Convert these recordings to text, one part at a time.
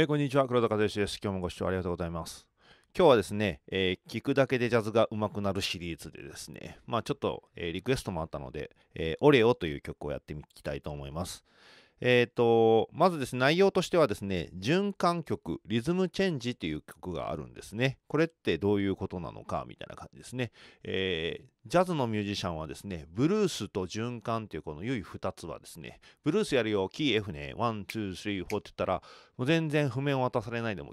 えー、こんにちは黒田和です今日もご視聴ありがとうございます今日はですね、えー、聞くだけでジャズが上手くなるシリーズでですねまあちょっと、えー、リクエストもあったので、えオレオという曲をやってみたいと思いますえーと、まずですね内容としてはですね循環曲リズムチェンジっていう曲があるんですねこれってどういうことなのかみたいな感じですね、えー、ジャズのミュージシャンはですねブルースと循環というこの唯2つはですねブルースやるよキー F ねワンツースリー4って言ったら全然譜面を渡されないでも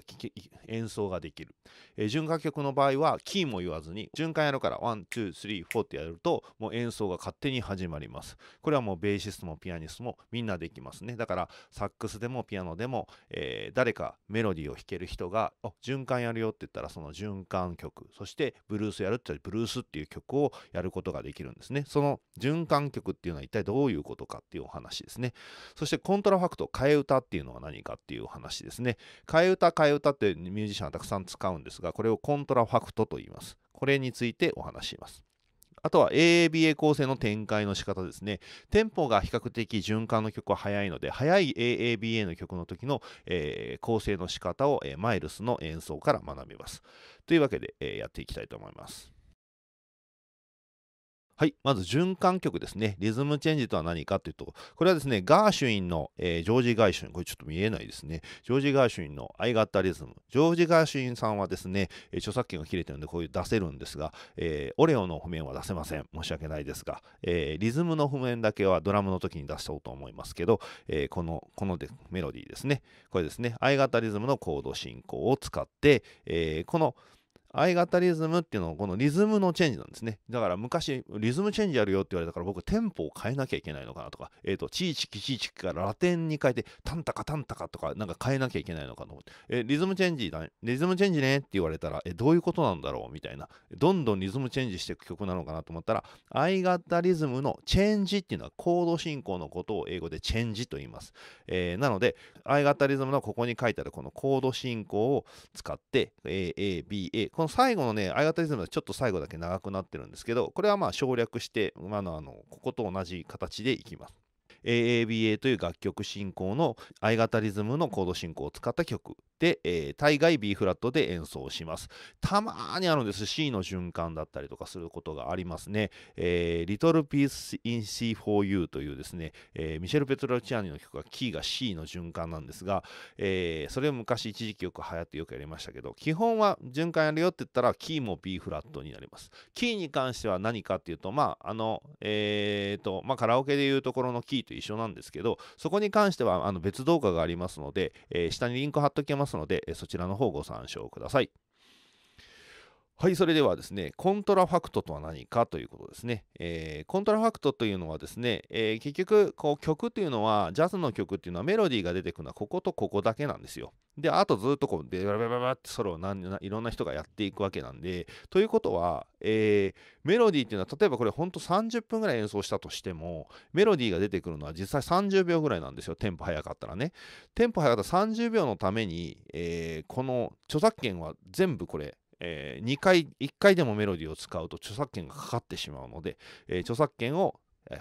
演奏ができる、えー、循環曲の場合はキーも言わずに循環やるから1,2,3,4ってやるともう演奏が勝手に始まりますこれはもうベーシストもピアニストもみんなできますねだからサックスでもピアノでも、えー、誰かメロディーを弾ける人が「循環やるよ」って言ったらその循環曲そしてブルースやるって言ったらブルースっていう曲をやることができるんですねその循環曲っていうのは一体どういうことかっていうお話ですねそしてコントラファクト替え歌っていうのは何かっていう話ですね。替え歌替え歌ってミュージシャンはたくさん使うんですがこれをコントラファクトと言います。これについてお話しします。あとは AABA 構成の展開の仕方ですね。テンポが比較的循環の曲は速いので、速い AABA の曲の時の、えー、構成の仕方を、えー、マイルスの演奏から学びます。というわけで、えー、やっていきたいと思います。はい、まず循環曲ですね。リズムチェンジとは何かというと、これはですね、ガーシュインの、えー、ジョージ・ガーシュイン、これちょっと見えないですね。ジョージ・ガーシュインの愛がったリズム。ジョージ・ガーシュインさんはですね、えー、著作権が切れてるんで、こういう出せるんですが、えー、オレオの譜面は出せません。申し訳ないですが、えリズムの譜面だけはドラムの時に出そうと思いますけど、えこの、このでメロディーですね。これですね、愛がったリズムのコード進行を使って、えこの、相型リズムっていうのはこのリズムのチェンジなんですね。だから昔リズムチェンジやるよって言われたから僕テンポを変えなきゃいけないのかなとか、えっ、ー、と、チーチキチーチキからラテンに変えてタンタカタンタカとかなんか変えなきゃいけないのかと思って、えー、リズムチェンジだね、リズムチェンジねって言われたら、えー、どういうことなんだろうみたいな、どんどんリズムチェンジしていく曲なのかなと思ったら、相型リズムのチェンジっていうのはコード進行のことを英語でチェンジと言います。えー、なので、相型リズムのここに書いてあるこのコード進行を使って、A、A、B、A、このの最後のね、相方リズムはちょっと最後だけ長くなってるんですけど、これはまあ省略して、馬のあの、ここと同じ形でいきます。AABA という楽曲進行の相型リズムのコード進行を使った曲で、えー、大概 B フラットで演奏します。たまーにあるんです C の循環だったりとかすることがありますね。えー、Little Piece in C for You というですね、えー、ミシェル・ペトルチアニの曲がキーが C の循環なんですが、えー、それを昔一時期よく流行ってよくやりましたけど、基本は循環やるよって言ったらキーも B フラットになります。キーに関しては何かっていうと、まあ、あの、えっ、ー、と、まあ、カラオケでいうところのキーと一緒なんですけど、そこに関してはあの別動画がありますので、えー、下にリンク貼っときますので、えそちらの方ご参照ください。はい、それではですね、コントラファクトとは何かということですね。えー、コントラファクトというのはですね、えー、結局こう曲というのは、ジャズの曲っていうのはメロディーが出てくるのはこことここだけなんですよ。で、あとずっとこう、で、バラバラバってソロを何いろんな人がやっていくわけなんで、ということは、えー、メロディーっていうのは、例えばこれほんと30分ぐらい演奏したとしても、メロディーが出てくるのは実際30秒ぐらいなんですよ、テンポ早かったらね。テンポ早かったら30秒のために、えー、この著作権は全部これ、えー、2回、1回でもメロディーを使うと著作権がかかってしまうので、えー、著作権を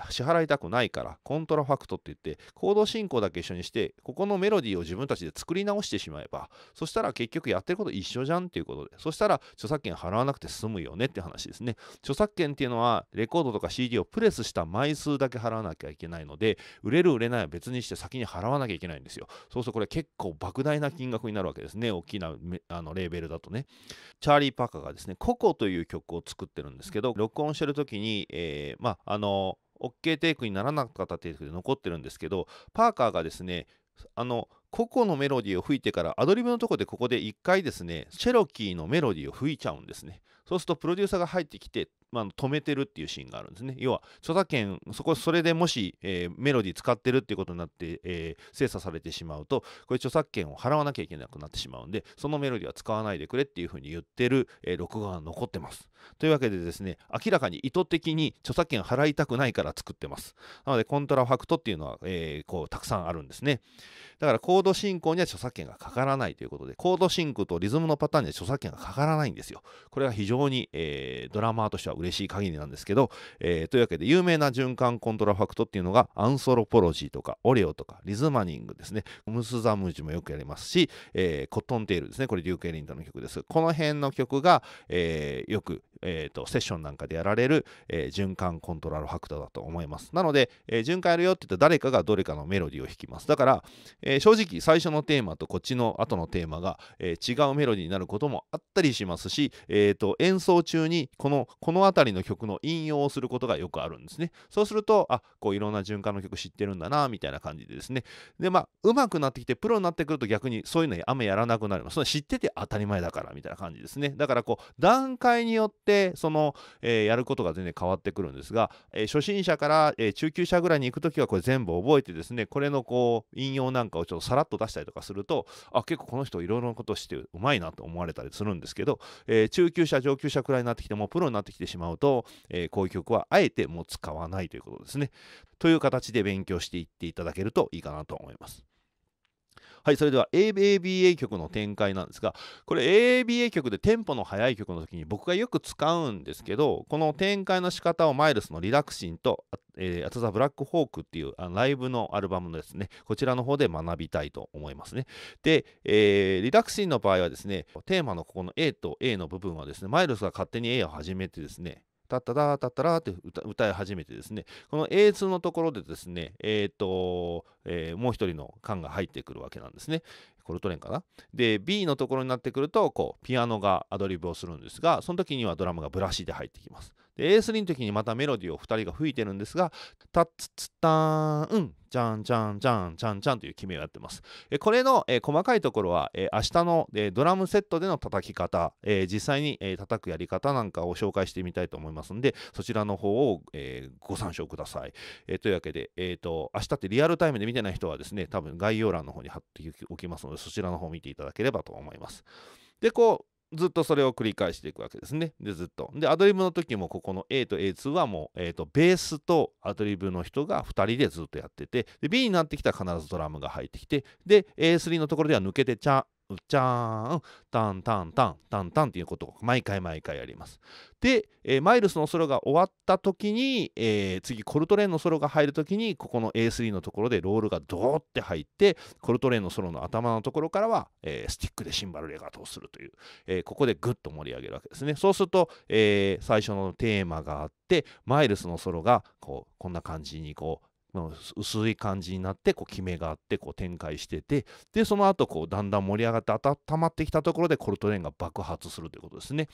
支払いたくないからコントラファクトって言ってコード進行だけ一緒にしてここのメロディーを自分たちで作り直してしまえばそしたら結局やってること一緒じゃんっていうことでそしたら著作権払わなくて済むよねって話ですね著作権っていうのはレコードとか CD をプレスした枚数だけ払わなきゃいけないので売れる売れないは別にして先に払わなきゃいけないんですよそうするとこれ結構莫大な金額になるわけですね大きなあのレーベルだとねチャーリー・パーカーがですねココという曲を作ってるんですけど録音してる時に、えー、まああの OK テイクにならなかったテイクで残ってるんですけど、パーカーがですね、あの、個々のメロディーを吹いてから、アドリブのとこでここで1回ですね、チェロキーのメロディーを吹いちゃうんですね。そうするとプロデューサーが入ってきて、まあ、止めてるっていうシーンがあるんですね要は著作権そこそれでもし、えー、メロディー使ってるっていうことになって、えー、精査されてしまうとこれ著作権を払わなきゃいけなくなってしまうんでそのメロディーは使わないでくれっていうふうに言ってる、えー、録画が残ってますというわけでですね明らかに意図的に著作権払いたくないから作ってますなのでコントラファクトっていうのは、えこうたくさんあるんですねだからコード進行には著作権がかからないということでコード進行とリズムのパターンには著作権がかからないんですよこれは非常常に、えー、ドラマーとしては嬉しい限りなんですけど、えー、というわけで有名な循環コントラファクトっていうのがアンソロポロジーとかオレオとかリズマニングですねムスザムジもよくやりますし、えー、コットンテールですねこれデューケエリントの曲ですこの辺の曲が、えー、よくえーと、セッションなんかでやられる、えー、循環コントラルファクターだと思います。なので、えー、循環やるよって言ったら誰かがどれかのメロディーを弾きます。だから、えー、正直最初のテーマとこっちの後のテーマが、え違うメロディーになることもあったりしますし、えーと、演奏中にこのこの辺りの曲の引用をすることがよくあるんですね。そうすると、あこういろんな循環の曲知ってるんだなみたいな感じでですね。で、まあ、うまくなってきてプロになってくると逆にそういうのに雨やらなくなります。そ知ってて当たり前だからみたいな感じですね。だからこう段階によってでその、えー、やることが全然変わってくるんですが、えー、初心者から、えー、中級者ぐらいに行く時はこれ全部覚えてですねこれのこう引用なんかをちょっとさらっと出したりとかするとあ結構この人いろいろなことしてうまいなと思われたりするんですけど、え中級者上級者くらいになってきてもプロになってきてしまうと、えこういう曲はあえてもう使わないということですね。という形で勉強していっていただけるといいかなと思います。はい、それでは ABA 曲の展開なんですが、これ ABA 曲でテンポの速い曲の時に僕がよく使うんですけど、この展開の仕方をマイルスのリラクシンと、えー、アトザ・ブラックホークっていうあのライブのアルバムのですね、こちらの方で学びたいと思いますね。で、えー、リラクシンの場合はですね、テーマのここの A と A の部分はですね、マイルスが勝手に A を始めてですね、タッタタタッタラーって歌い始めてですね、この A2 のところでですね、えっ、ー、と、えー、もう一人の缶が入ってくるわけなんですね。コルトレンかな。で、B のところになってくると、こう、ピアノがアドリブをするんですが、その時にはドラムがブラシで入ってきます。で、エースリの時にまたメロディーを2人が吹いてるんですが、タッツツターン、うん、ン、ゃャン、ゃャン、ゃャン、ゃャンという決めをやってます。えこれの、え細かいところは、え明日の、えドラムセットでの叩き方、え実際に、え叩くやり方なんかを紹介してみたいと思いますので、そちらの方を、えご参照ください。えというわけで、えー、と、明日ってリアルタイムで見てない人はですね、多分概要欄の方に貼っておきますので、そちらの方を見ていただければと思います。で、こう、ずっとそれを繰り返していくわけですね。で、ずっと。で、アドリブの時も、ここの A と A2 はもう、えっ、ー、と、ベースとアドリブの人が2人でずっとやってて、で、B になってきたら必ずドラムが入ってきて、で、A3 のところでは抜けて、チャうちゃーん、タンタンタン、タンタンっていうことを毎回毎回やります。で、えー、マイルスのソロが終わった時に、えー、次コルトレーンのソロが入る時に、ここの A3 のところでロールがドーって入って、コルトレーンのソロの頭のところからは、えー、スティックでシンバルレガートをするという、えここでグッと盛り上げるわけですね。そうすると、え最初のテーマがあって、マイルスのソロがこうこんな感じにこう、薄い感じになってこう決めがあってこう展開しててでその後こうだんだん盛り上がって温まってきたところでコルトレーンが爆発するということですね。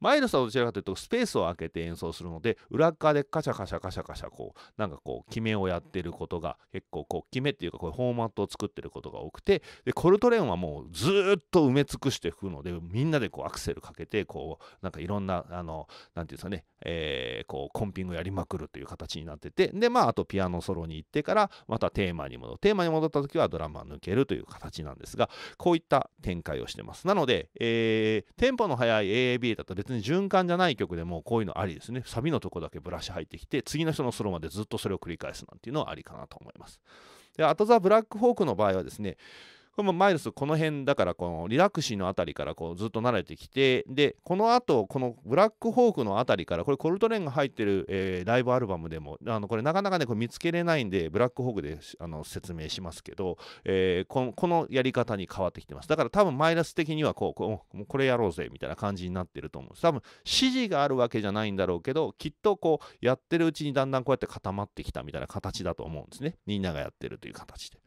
前の人はどちらかというとスペースを空けて演奏するので裏側でカシャカシャカシャカシャこうなんかこう決めをやってることが結構こう決めっていうかこういうフォーマットを作ってることが多くてでコルトレーンはもうずっと埋め尽くしていくのでみんなでこうアクセルかけてこうなんかいろんなあの何て言うんですかねえー、こうコンピングやりまくるという形になっててでまああとピアノソロに行ってからまたテーマに戻るテーマに戻った時はドラマ抜けるという形なんですがこういった展開をしてますなので、えー、テンポの速い AAB だと別に循環じゃない曲でもこういうのありですねサビのとこだけブラシ入ってきて次の人のソロまでずっとそれを繰り返すなんていうのはありかなと思いますであとザ・ブラックホークの場合はですねこれもマイルスこの辺だからこのリラクシーの辺りからこうずっと慣れてきてでこの後このブラックホークの辺りからこれコルトレーンが入ってる、えー、ライブアルバムでもあのこれなかなかねこれ見つけれないんでブラックホークであの説明しますけど、えー、このこのやり方に変わってきてますだから多分マイナス的にはこうこうこれやろうぜみたいな感じになってると思うんです多分指示があるわけじゃないんだろうけどきっとこうやってるうちにだんだんこうやって固まってきたみたいな形だと思うんですねみんながやってるという形で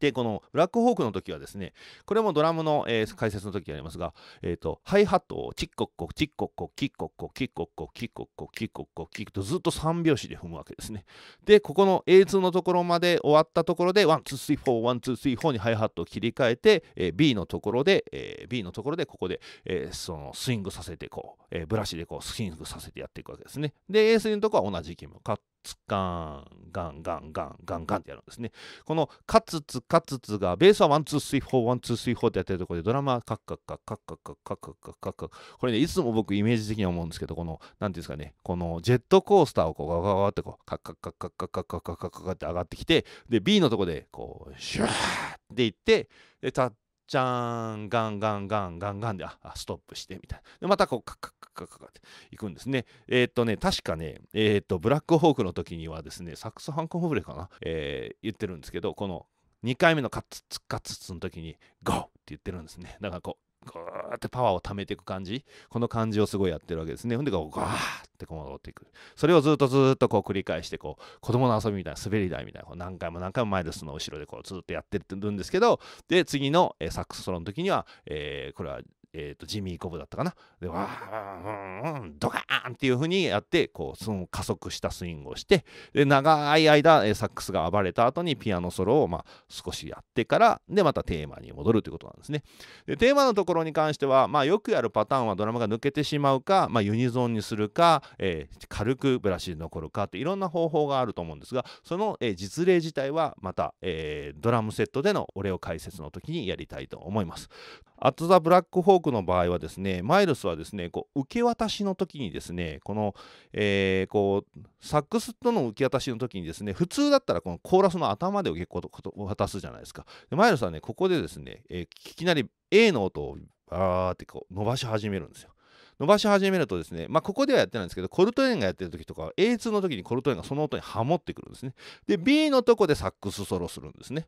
で、このブラックホークの時はですね、これもドラムの、えー、解説の時にありますが、えっ、ー、と、ハイハットをチッコッコ、チッコッコ、キッコッコ、キッコッコ、キッコッコ、キッコッコ、キッとずっと3拍子で踏むわけですね。で、ここの A2 のところまで終わったところで、ワン、ツー、スリー、フォー、ワン、ツー、スリー、フォーにハイハットを切り替えて、えー、B のところで、えー、B のところで、ここで、えー、そのスイングさせて、こう、えー、ブラシでこう、スイングさせてやっていくわけですね。で、A3 のところは同じ気分、カット。ツカン、ガンガンガンガンガンってやるんですね。このカツツカツツがベースはワンツースイフォーワンツースイフォーってやってるところでドラマはカッカッカッカッカッカッカッカッカッカッカッこれねいつも僕イメージ的には思うんですけどこのなんていうんですかねこのジェットコースターをこうガガガってこうカッカッカッカッカッカッカッカッカッカッって上がってきてで B のとこでこうシュワーっていってでタッじゃーん、ガンガンガンガンガンで、あ、ストップしてみたいな。で、またこう、カッカッカッカッカッっていくんですね。えー、っとね、確かね、えー、っと、ブラックホークの時にはですね、サックスハンコンブレかな、えー、言ってるんですけど、この2回目のカッツツッカッツッツの時に、ゴーって言ってるんですね。だからこう、こうやってパワーを貯めていく感じこの感じをすごいやってるわけですねほんでこうガーってこう戻っていくそれをずっとずっとこう繰り返してこう子供の遊びみたいな滑り台みたいなこう何回も何回も前でその後ろでこうずっとやってるんですけどで次の、えサックスソロの時には、えー、これはえー、とジミー・コブだったかなでわーんドカーンっていう風にやってこうその加速したスイングをしてで長い間サックスが暴れた後にピアノソロをまあ少しやってからでまたテーマに戻るということなんですねでテーマのところに関しては、まあ、よくやるパターンはドラムが抜けてしまうか、まあ、ユニゾンにするか、え軽くブラシで残るかっていろんな方法があると思うんですがその、え実例自体はまた、えドラムセットでのお礼を解説の時にやりたいと思います。アットザブラックホーくの場合はですねマイルスはですねこう受け渡しの時にですねこの、えー、こうサックスとの受け渡しの時にですね普通だったらこのコーラスの頭で受け渡すじゃないですかでマイルスはねここでですね、えー、いきなり A の音をバーってこう伸ばし始めるんですよ伸ばし始めるとですね、まあ、ここではやってないんですけど、コルトレーンがやってる時とか、A2 の時にコルトレーンがその音にハモってくるんですね。で、B のとこでサックスソロするんですね。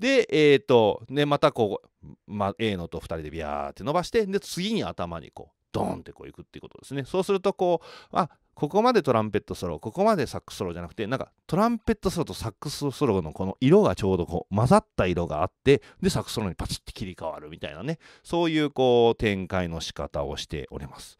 で、えっ、ー、と、ね、またこう、ま、A のと2人でビャーって伸ばして、で、次に頭にこう、ドンってこういくっていうことですね。そうすると、こう、あ、ここまでトランペットソロ、ここまでサックスソロじゃなくて、なんかトランペットソロとサックスソロのこの色がちょうどこう混ざった色があって、で、サックスソロにパチッて切り替わるみたいなね、そういうこう展開の仕方をしております。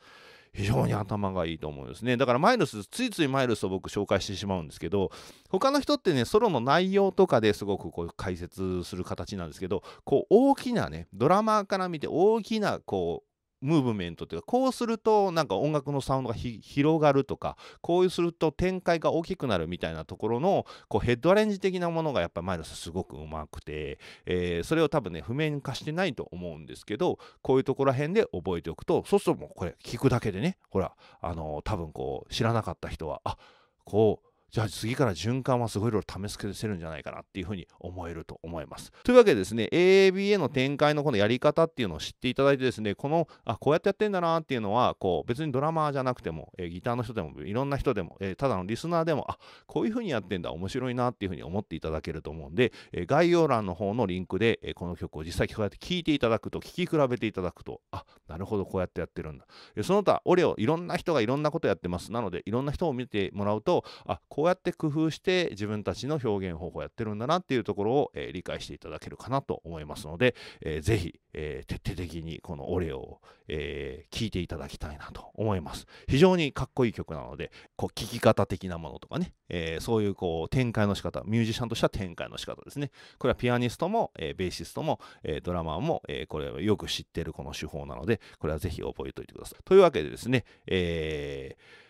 非常に頭がいいと思うんですねだからマイルスついついマイルスを僕紹介してしまうんですけど他の人ってねソロの内容とかですごくこう解説する形なんですけどこう大きなねドラマーから見て大きなこうムーブメントというかこうするとなんか音楽のサウンドが広がるとかこうすると展開が大きくなるみたいなところのこうヘッドアレンジ的なものがやっぱマイルスすごくうまくて、えー、それを多分ね譜面化してないと思うんですけどこういうところら辺で覚えておくとそうするともうこれ聞くだけでねほらあのー、多分こう知らなかった人はあこうじゃあ次から循環はすごいいろいろ試せるんじゃないかなっていうふうに思えると思います。というわけでですね、AABA の展開のこのやり方っていうのを知っていただいてですね、この、あ、こうやってやってんだなっていうのは、こう、別にドラマーじゃなくても、えー、ギターの人でも、いろんな人でも、えー、ただのリスナーでも、あ、こういうふうにやってんだ、面白いなっていうふうに思っていただけると思うんで、えー、概要欄の方のリンクで、えこの曲を実際こうやって聴いていただくと、聴き比べていただくと、あ、なるほど、こうやってやってるんだ。えその他、オレオ、いろんな人がいろんなことやってます。なので、いろんな人を見てもらうと、あ、こうこうやって工夫して自分たちの表現方法やってるんだなっていうところを、えー、理解していただけるかなと思いますので、えー、ぜひ、えー、徹底的にこのオレオを、えー、聞いていただきたいなと思います。非常にかっこいい曲なので、こう聴き方的なものとかね、えー、そういうこう展開の仕方、ミュージシャンとしては展開の仕方ですね。これはピアニストも、えー、ベーシストも、えー、ドラマーも、えー、これはよく知ってるこの手法なので、これはぜひ覚えておいてください。というわけでですね、えー